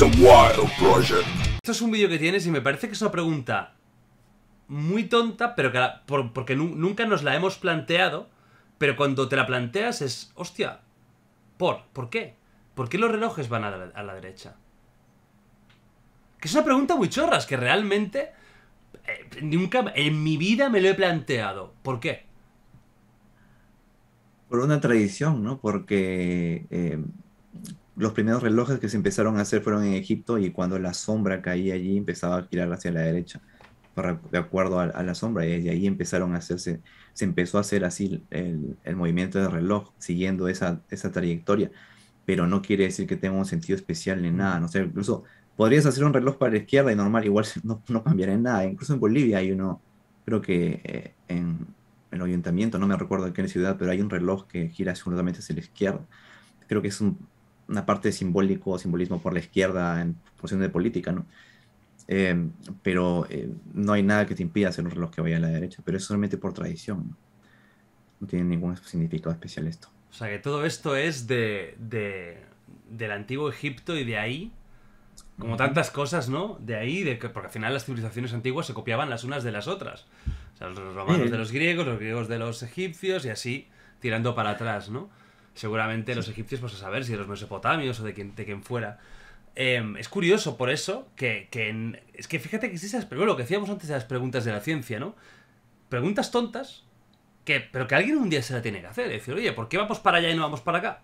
Esto es un vídeo que tienes y me parece que es una pregunta muy tonta, pero porque nunca nos la hemos planteado, pero cuando te la planteas es, hostia, ¿por? ¿Por qué? ¿Por qué los relojes van a la, derecha? Que es una pregunta muy chorras, que realmente eh, nunca en mi vida me lo he planteado. ¿Por qué? Por una tradición, ¿no? Porque eh, los primeros relojes que se empezaron a hacer fueron en Egipto y cuando la sombra caía allí empezaba a girar hacia la derecha de acuerdo a, la sombra y desde ahí empezaron a hacerse, se empezó a hacer así el, movimiento del reloj siguiendo esa, esa trayectoria pero no quiere decir que tenga un sentido especial ni nada, no sé, incluso podrías hacer un reloj para la izquierda y normal igual no, no en nada, incluso en Bolivia hay uno, creo que eh, en, el ayuntamiento, no me recuerdo en qué ciudad, pero hay un reloj que gira absolutamente hacia la izquierda, creo que es un una parte simbólico, simbolismo por la izquierda en posición de política, ¿no? Em, pero eh, no hay nada que te impida hacer un reloj que vaya a la derecha, pero es solamente por tradición. No, no tiene ningún significado especial esto. O sea que todo esto es de, del antiguo Egipto y de ahí, como tantas cosas, ¿no? De ahí, de que, porque al final las civilizaciones antiguas se copiaban las unas de las otras. O sea, los romanos de los griegos, los griegos de los egipcios y así tirando para atrás, ¿no? seguramente los egipcios, pues a saber si de los mesopotamios o de quien, de quien fuera. Em, es curioso por eso que, en, es que fíjate que existe pero lo que decíamos antes de las preguntas de la ciencia, ¿no? Preguntas tontas que, pero que alguien un día se la tiene que hacer, decir, oye, ¿por qué vamos para allá y no vamos para acá?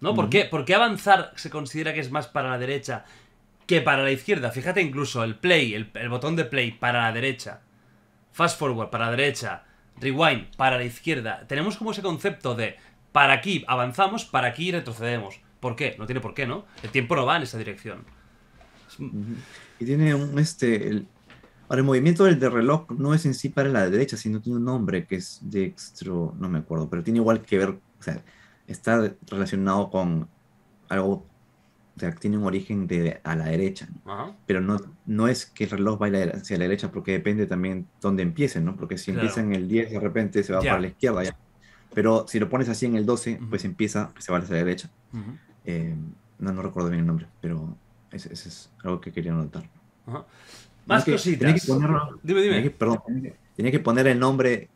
¿No? ¿Por, qué, avanzar se considera que es más para la derecha que para la izquierda? Fíjate incluso el play, el botón de play para la derecha, fast forward para la derecha, rewind, para la izquierda. Tenemos como ese concepto de para aquí avanzamos, para aquí retrocedemos. ¿Por qué? No tiene por qué, ¿no? El tiempo no va en esa dirección. Y tiene un este. El, ahora, el movimiento del de reloj no es en sí para la derecha, sino tiene un nombre que es de no me acuerdo, pero tiene igual que ver, o sea, está relacionado con algo o sea, tiene un origen a la derecha, pero no, no es que el reloj vaya hacia la derecha porque depende también dónde empiecen, ¿no? porque si empiezan en el 10 de repente se va para la izquierda, pero si lo pones así en el 12, pues empieza, pues, se va hacia la derecha. Eh, no, no recuerdo bien el nombre, pero ese, es algo que quería anotar. Más cositas. dime, dime. que, perdón, tenía que poner el nombre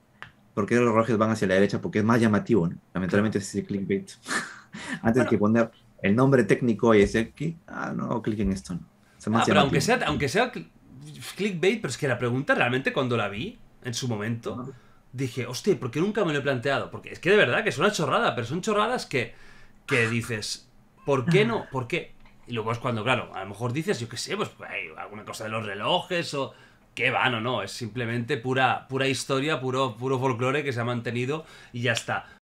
porque los relojes van hacia la derecha porque es más llamativo, lamentablemente es el clickbait. Antes de que poner el nombre técnico es aquí. Ah, no, clic en esto. No. Se ah, pero aunque sea, aunque sea clickbait, pero es que la pregunta realmente cuando la vi en su momento, dije, hostia, ¿por qué nunca me lo he planteado? Porque es que de verdad que es una chorrada, pero son chorradas que, que dices, ¿por qué no? ¿Por qué? Y luego es cuando, claro, a lo mejor dices, yo qué sé, pues hay alguna cosa de los relojes o qué van o no, es simplemente pura, pura historia, puro, puro folclore que se ha mantenido y ya está.